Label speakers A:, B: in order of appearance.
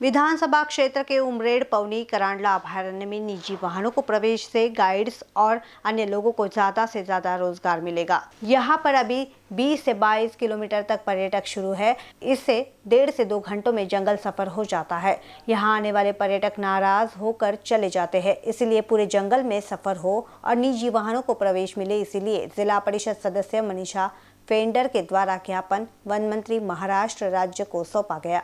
A: विधानसभा क्षेत्र के उमरेड पवनी करांडला अभ्यारण्य में निजी वाहनों को प्रवेश से गाइड्स और अन्य लोगों को ज्यादा से ज्यादा रोजगार मिलेगा यहाँ पर अभी 20 से 22 किलोमीटर तक पर्यटक शुरू है इससे डेढ़ से दो घंटों में जंगल सफर हो जाता है यहाँ आने वाले पर्यटक नाराज होकर चले जाते हैं इसलिए पूरे जंगल में सफर हो और निजी वाहनों को प्रवेश मिले इसीलिए जिला परिषद सदस्य मनीषा फेंडर के द्वारा ज्ञापन वन मंत्री महाराष्ट्र राज्य को सौंपा गया